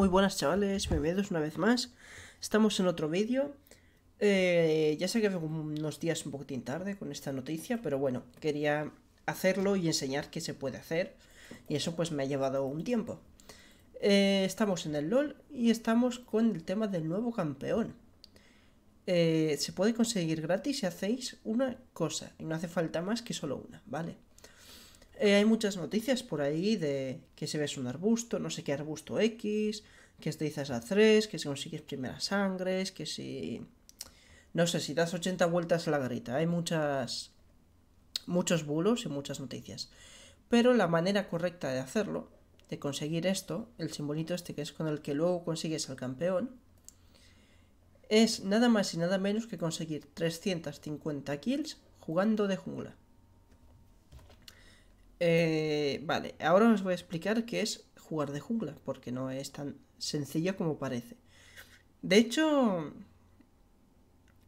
Muy buenas chavales, bienvenidos una vez más. Estamos en otro vídeo. Eh, ya sé que fue unos días un poquitín tarde con esta noticia, pero bueno, quería hacerlo y enseñar qué se puede hacer. Y eso pues me ha llevado un tiempo. Eh, estamos en el LOL y estamos con el tema del nuevo campeón. Eh, se puede conseguir gratis si hacéis una cosa, y no hace falta más que solo una, ¿vale? vale eh, hay muchas noticias por ahí de que se ves un arbusto, no sé qué arbusto X, que te a 3, que si consigues primeras sangres, que si... No sé, si das 80 vueltas a la garita. Hay muchas... muchos bulos y muchas noticias. Pero la manera correcta de hacerlo, de conseguir esto, el simbolito este que es con el que luego consigues al campeón, es nada más y nada menos que conseguir 350 kills jugando de jungla. Eh, vale, ahora os voy a explicar qué es jugar de jungla, porque no es tan sencillo como parece. De hecho...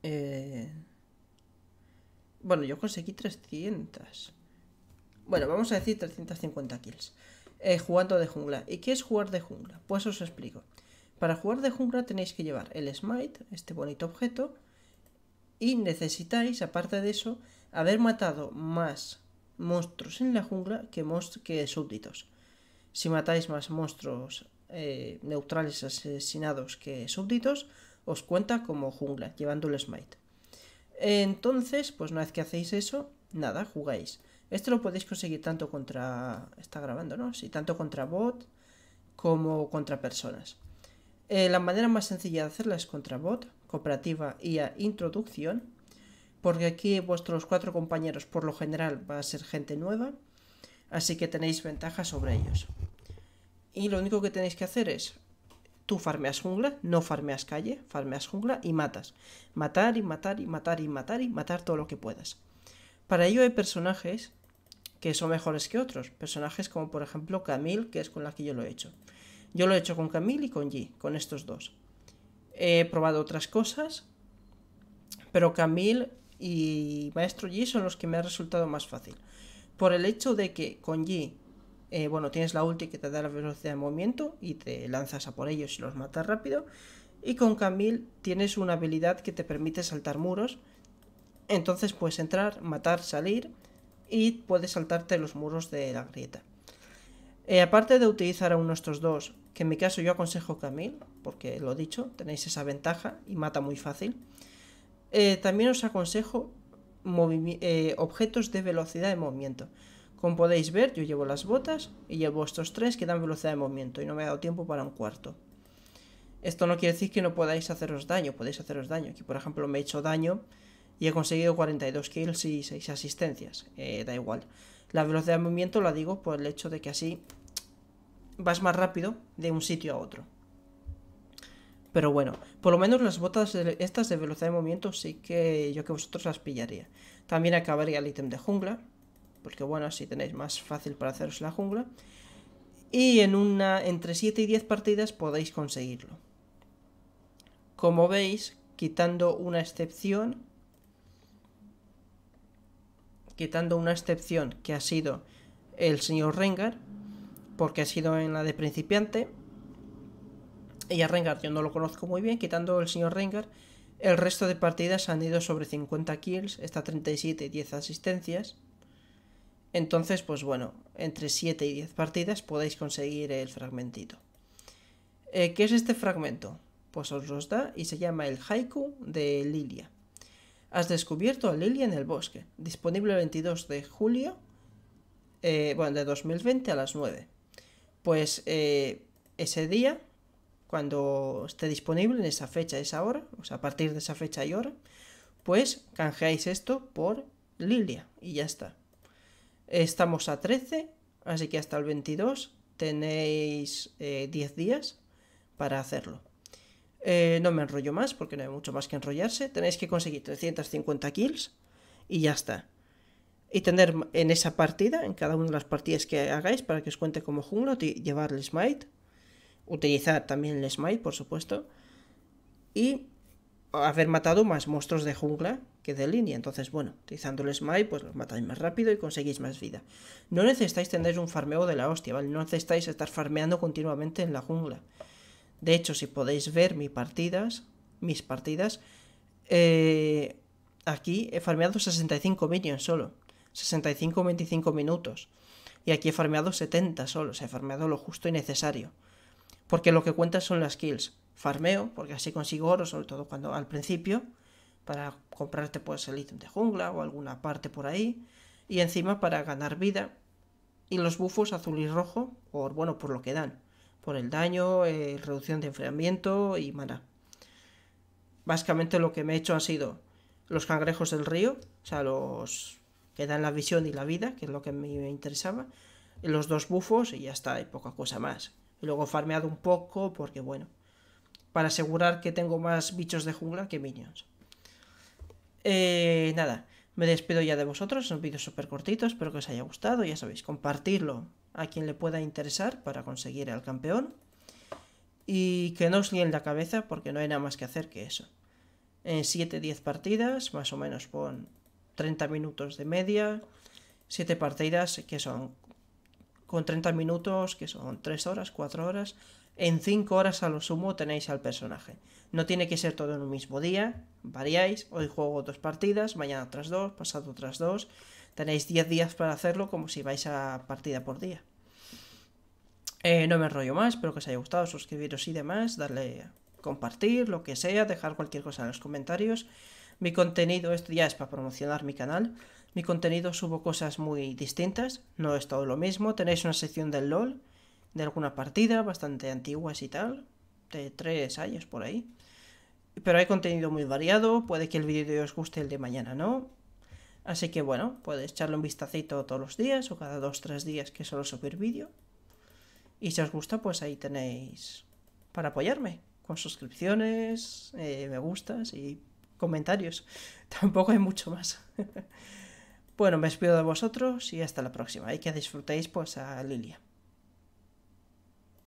Eh, bueno, yo conseguí 300. Bueno, vamos a decir 350 kills. Eh, jugando de jungla. ¿Y qué es jugar de jungla? Pues os explico. Para jugar de jungla tenéis que llevar el smite, este bonito objeto, y necesitáis, aparte de eso, haber matado más monstruos en la jungla que, que súbditos. Si matáis más monstruos eh, neutrales asesinados que súbditos, os cuenta como jungla, llevando el smite. Entonces, pues una vez que hacéis eso, nada, jugáis. esto lo podéis conseguir tanto contra... Está grabando, ¿no? Sí, tanto contra bot como contra personas. Eh, la manera más sencilla de hacerla es contra bot, cooperativa y a introducción porque aquí vuestros cuatro compañeros por lo general va a ser gente nueva, así que tenéis ventaja sobre ellos. Y lo único que tenéis que hacer es, tú farmeas jungla, no farmeas calle, farmeas jungla y matas. Matar y matar y matar y matar y matar todo lo que puedas. Para ello hay personajes que son mejores que otros, personajes como por ejemplo Camille, que es con la que yo lo he hecho. Yo lo he hecho con Camille y con G, con estos dos. He probado otras cosas, pero Camille y Maestro Yi son los que me ha resultado más fácil. Por el hecho de que con Yi, eh, bueno, tienes la ulti que te da la velocidad de movimiento y te lanzas a por ellos y los matas rápido. Y con Camille tienes una habilidad que te permite saltar muros. Entonces puedes entrar, matar, salir y puedes saltarte los muros de la grieta. Eh, aparte de utilizar a uno de estos dos, que en mi caso yo aconsejo Camille, porque lo he dicho, tenéis esa ventaja y mata muy fácil. Eh, también os aconsejo eh, objetos de velocidad de movimiento. Como podéis ver, yo llevo las botas y llevo estos tres que dan velocidad de movimiento y no me ha dado tiempo para un cuarto. Esto no quiere decir que no podáis haceros daño, podéis haceros daño. Aquí, por ejemplo, me he hecho daño y he conseguido 42 kills y 6 asistencias. Eh, da igual. La velocidad de movimiento la digo por el hecho de que así vas más rápido de un sitio a otro. Pero bueno, por lo menos las botas estas de velocidad de movimiento sí que yo que vosotros las pillaría. También acabaría el ítem de jungla, porque bueno, así tenéis más fácil para haceros la jungla. Y en una entre 7 y 10 partidas podéis conseguirlo. Como veis, quitando una excepción, quitando una excepción que ha sido el señor Rengar, porque ha sido en la de principiante, a Rengar yo no lo conozco muy bien, quitando el señor Rengar. El resto de partidas han ido sobre 50 kills, está 37 y 10 asistencias. Entonces, pues bueno, entre 7 y 10 partidas podéis conseguir el fragmentito. Eh, ¿Qué es este fragmento? Pues os los da y se llama el haiku de Lilia. Has descubierto a Lilia en el bosque, disponible el 22 de julio eh, bueno, de 2020 a las 9. Pues eh, ese día cuando esté disponible en esa fecha, esa hora, o sea, a partir de esa fecha y hora, pues canjeáis esto por Lilia y ya está. Estamos a 13, así que hasta el 22 tenéis 10 eh, días para hacerlo. Eh, no me enrollo más porque no hay mucho más que enrollarse. Tenéis que conseguir 350 kills y ya está. Y tener en esa partida, en cada una de las partidas que hagáis, para que os cuente como jungla, el smite utilizar también el smite, por supuesto, y haber matado más monstruos de jungla que de línea. Entonces, bueno, utilizando el smite, pues los matáis más rápido y conseguís más vida. No necesitáis tener un farmeo de la hostia, ¿vale? No necesitáis estar farmeando continuamente en la jungla. De hecho, si podéis ver mis partidas, mis partidas, eh, aquí he farmeado 65 minions solo. 65-25 minutos. Y aquí he farmeado 70 solo, o sea, he farmeado lo justo y necesario porque lo que cuenta son las kills. Farmeo, porque así consigo oro, sobre todo cuando al principio, para comprarte pues el ítem de jungla o alguna parte por ahí, y encima para ganar vida. Y los bufos azul y rojo, por, bueno, por lo que dan, por el daño, eh, reducción de enfriamiento y mana. Básicamente lo que me he hecho ha sido los cangrejos del río, o sea, los que dan la visión y la vida, que es lo que me interesaba, los dos bufos y ya está, y poca cosa más. Y luego farmeado un poco, porque bueno, para asegurar que tengo más bichos de jungla que minions. Eh, nada, me despido ya de vosotros, son vídeos súper cortitos, espero que os haya gustado, ya sabéis, compartirlo a quien le pueda interesar para conseguir al campeón. Y que no os líen la cabeza porque no hay nada más que hacer que eso. En 7-10 partidas, más o menos con 30 minutos de media, 7 partidas que son con 30 minutos, que son 3 horas, 4 horas, en 5 horas a lo sumo tenéis al personaje. No tiene que ser todo en un mismo día, variáis, hoy juego dos partidas, mañana otras dos, pasado otras dos, tenéis 10 días para hacerlo como si vais a partida por día. Eh, no me enrollo más, espero que os haya gustado, suscribiros y demás, darle a compartir, lo que sea, dejar cualquier cosa en los comentarios. Mi contenido, esto ya es para promocionar mi canal. Mi contenido subo cosas muy distintas, no es todo lo mismo. Tenéis una sección del LOL, de alguna partida, bastante antiguas y tal, de tres años por ahí. Pero hay contenido muy variado, puede que el vídeo os guste, el de mañana no. Así que bueno, puedes echarle un vistacito todos los días o cada dos tres días que solo subir vídeo. Y si os gusta, pues ahí tenéis para apoyarme, con suscripciones, eh, me gustas y comentarios. Tampoco hay mucho más. bueno, me despido de vosotros y hasta la próxima. Y que disfrutéis pues a Lilia.